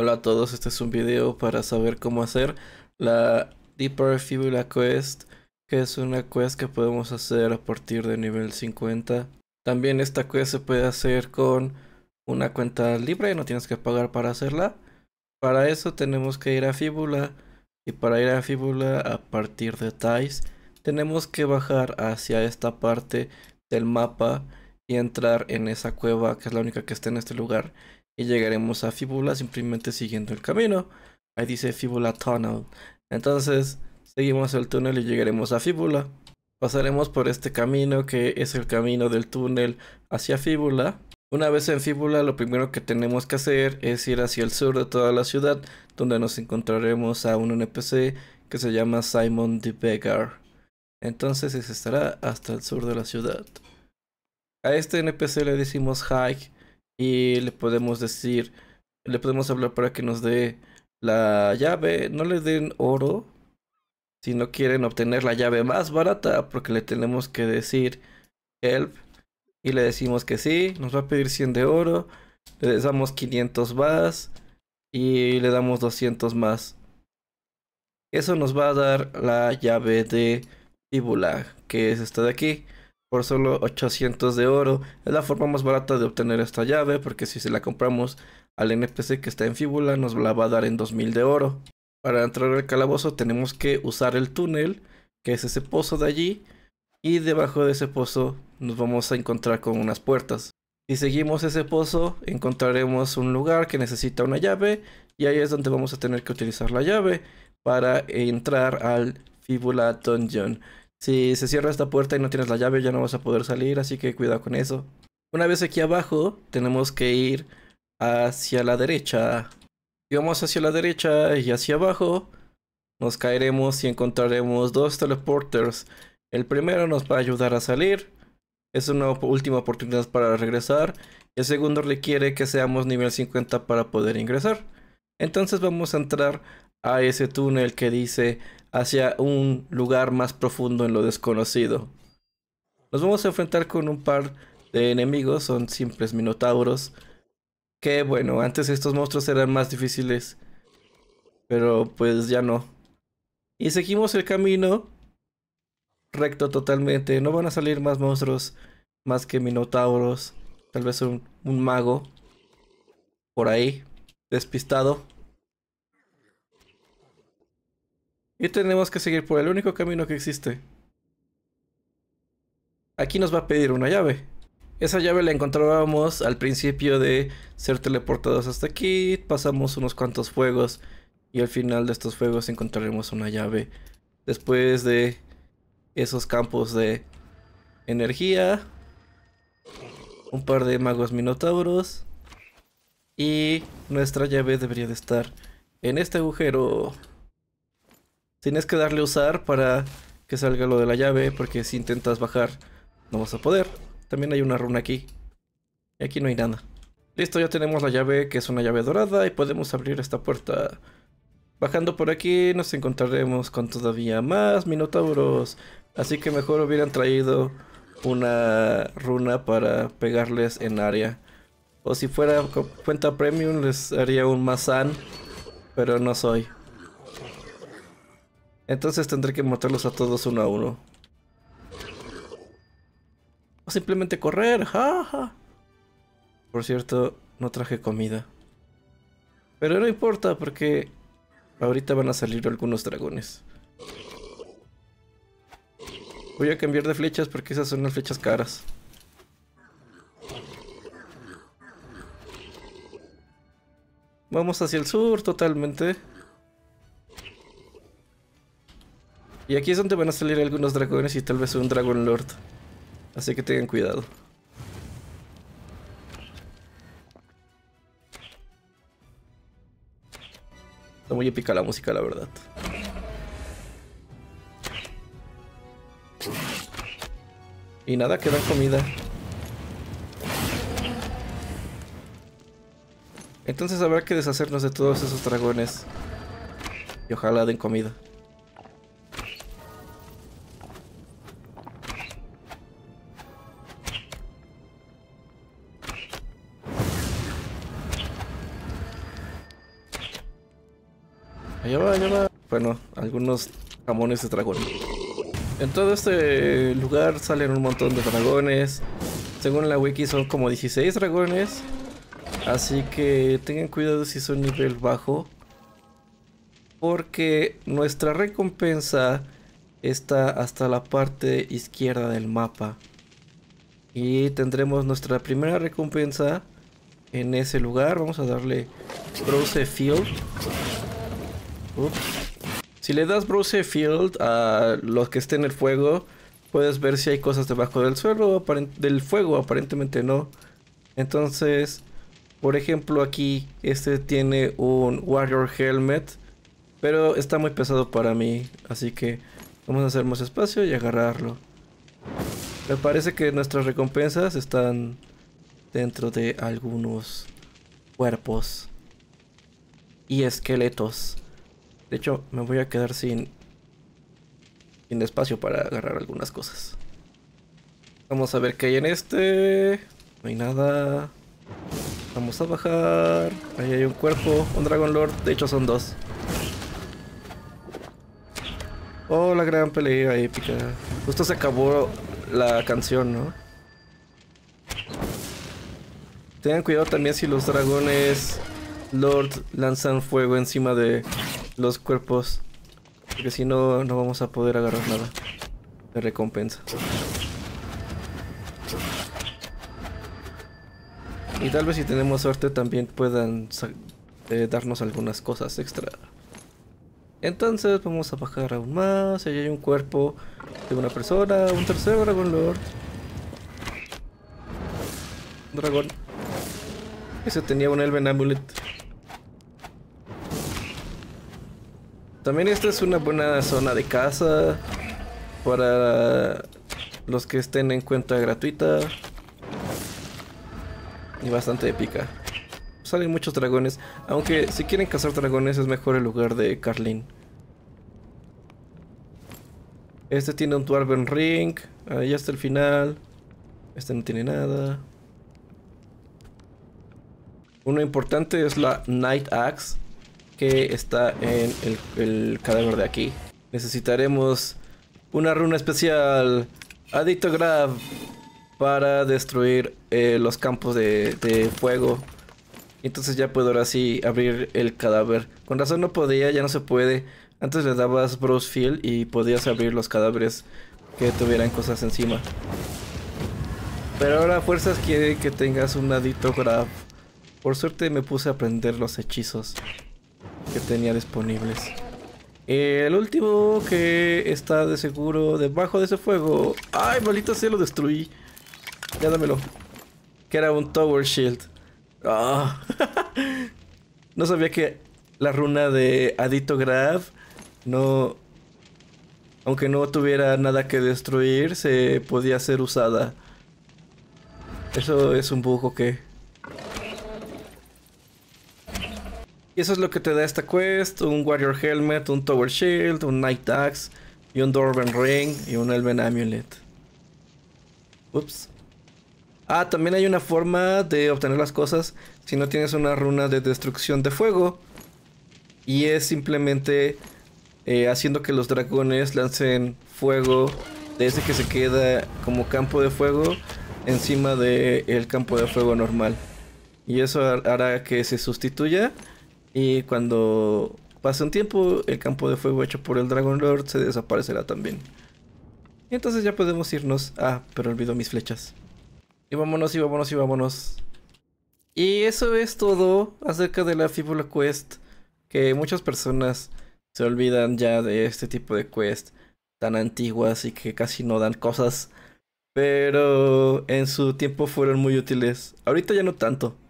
Hola a todos, este es un video para saber cómo hacer la Deeper Fibula Quest, que es una quest que podemos hacer a partir de nivel 50. También esta quest se puede hacer con una cuenta libre, no tienes que pagar para hacerla. Para eso tenemos que ir a Fibula y para ir a Fibula a partir de Thais tenemos que bajar hacia esta parte del mapa y entrar en esa cueva que es la única que está en este lugar y llegaremos a Fibula simplemente siguiendo el camino. Ahí dice Fibula Tunnel. Entonces seguimos el túnel y llegaremos a Fibula. Pasaremos por este camino que es el camino del túnel hacia Fíbula Una vez en Fíbula, lo primero que tenemos que hacer es ir hacia el sur de toda la ciudad, donde nos encontraremos a un NPC que se llama Simon the Beggar. Entonces ese estará hasta el sur de la ciudad. A este NPC le decimos Hike y le podemos decir, le podemos hablar para que nos dé la llave. No le den oro si no quieren obtener la llave más barata, porque le tenemos que decir help y le decimos que sí, nos va a pedir 100 de oro, le damos 500 más y le damos 200 más. Eso nos va a dar la llave de Tibula, que es esta de aquí por solo 800 de oro. Es la forma más barata de obtener esta llave porque si se la compramos al NPC que está en fíbula nos la va a dar en 2000 de oro. Para entrar al calabozo tenemos que usar el túnel, que es ese pozo de allí, y debajo de ese pozo nos vamos a encontrar con unas puertas. Si seguimos ese pozo encontraremos un lugar que necesita una llave y ahí es donde vamos a tener que utilizar la llave para entrar al Fibula Dungeon. Si se cierra esta puerta y no tienes la llave, ya no vas a poder salir, así que cuidado con eso. Una vez aquí abajo, tenemos que ir hacia la derecha. Si vamos hacia la derecha y hacia abajo, nos caeremos y encontraremos dos teleporters. El primero nos va a ayudar a salir. Es una última oportunidad para regresar. el segundo requiere que seamos nivel 50 para poder ingresar. Entonces vamos a entrar a ese túnel que dice hacia un lugar más profundo en lo desconocido. Nos vamos a enfrentar con un par de enemigos, son simples minotauros, que bueno, antes estos monstruos eran más difíciles, pero pues ya no. Y seguimos el camino recto totalmente, no van a salir más monstruos más que minotauros, tal vez un, mago por ahí, despistado. Y tenemos que seguir por el único camino que existe. Aquí nos va a pedir una llave. Esa llave la encontrábamos al principio de ser teleportados hasta aquí. Pasamos unos cuantos fuegos. Y al final de estos fuegos encontraremos una llave. Después de esos campos de energía. Un par de magos minotauros. Y nuestra llave debería de estar en este agujero. Tienes que darle usar para que salga lo de la llave, porque si intentas bajar no vas a poder. También hay una runa aquí. Y aquí no hay nada. Listo, ya tenemos la llave, que es una llave dorada, y podemos abrir esta puerta. Bajando por aquí nos encontraremos con todavía más minotauros. Así que mejor hubieran traído una runa para pegarles en área. O si fuera cuenta premium les haría un Mazan, pero no soy. Entonces tendré que matarlos a todos uno a uno. O simplemente correr, jaja. Por cierto, no traje comida. Pero no importa porque ahorita van a salir algunos dragones. Voy a cambiar de flechas porque esas son las flechas caras. Vamos hacia el sur totalmente. Y aquí es donde van a salir algunos dragones y tal vez un Dragon Lord. Así que tengan cuidado. Está muy épica la música, la verdad. Y nada, queda comida. Entonces habrá que deshacernos de todos esos dragones. Y ojalá den comida. Allá va, allá Bueno, algunos jamones de dragón. En todo este lugar salen un montón de dragones. Según la wiki son como 16 dragones. Así que tengan cuidado si son nivel bajo. Porque nuestra recompensa está hasta la parte izquierda del mapa. Y tendremos nuestra primera recompensa en ese lugar. Vamos a darle Rose Field. Si le das Bruce Field a los que estén en el fuego, puedes ver si hay cosas debajo del suelo, del fuego, aparentemente no. Entonces, por ejemplo, aquí este tiene un Warrior Helmet, pero está muy pesado para mí, así que vamos a hacer más espacio y agarrarlo. Me parece que nuestras recompensas están dentro de algunos cuerpos y esqueletos. De hecho, me voy a quedar sin, sin espacio para agarrar algunas cosas. Vamos a ver qué hay en este. No hay nada. Vamos a bajar. Ahí hay un cuerpo, un Dragon Lord. De hecho, son dos. Oh, la gran pelea épica. Justo se acabó la canción, ¿no? Tengan cuidado también si los dragones Lord lanzan fuego encima de los cuerpos. Porque si no, no vamos a poder agarrar nada de recompensa. Y tal vez si tenemos suerte también puedan eh, darnos algunas cosas extra. Entonces vamos a bajar aún más. Allí hay un cuerpo de una persona, un tercer dragón lord. Un dragón. Ese tenía un Elven Amulet. También esta es una buena zona de caza para los que estén en cuenta gratuita. Y bastante épica. Salen muchos dragones, aunque si quieren cazar dragones es mejor el lugar de Carlin. Este tiene un Dwarven Ring, ahí hasta el final. Este no tiene nada. Uno importante es la Night Axe que está en el, cadáver de aquí. Necesitaremos una runa especial, Adicto Grab. para destruir eh, los campos de, fuego. Entonces ya puedo ahora sí abrir el cadáver. Con razón no podía, ya no se puede. Antes le dabas Bruce Field y podías abrir los cadáveres que tuvieran cosas encima. Pero ahora fuerzas quiere que tengas un adito grab. Por suerte me puse a aprender los hechizos que tenía disponibles. Eh, el último que está de seguro debajo de ese fuego. ¡Ay, maldito sea, lo destruí! Ya dámelo. Que era un Tower Shield. Ah. no sabía que la runa de Adito Grab no... Aunque no tuviera nada que destruir, se podía ser usada. Eso es un bujo que... Y eso es lo que te da esta quest, un Warrior Helmet, un Tower Shield, un Night Axe, y un Dorben Ring, y un Elven Amulet. Ups. Ah, también hay una forma de obtener las cosas si no tienes una runa de destrucción de fuego. Y es simplemente eh, haciendo que los dragones lancen fuego desde que se queda como campo de fuego encima del el campo de fuego normal. Y eso hará que se sustituya y cuando pase un tiempo, el campo de fuego hecho por el Dragon Lord se desaparecerá también. Y entonces ya podemos irnos. Ah, pero olvido mis flechas. Y vámonos, y vámonos, y vámonos. Y eso es todo acerca de la Fibula Quest. Que muchas personas se olvidan ya de este tipo de quest tan antiguas y que casi no dan cosas. Pero en su tiempo fueron muy útiles. Ahorita ya no tanto.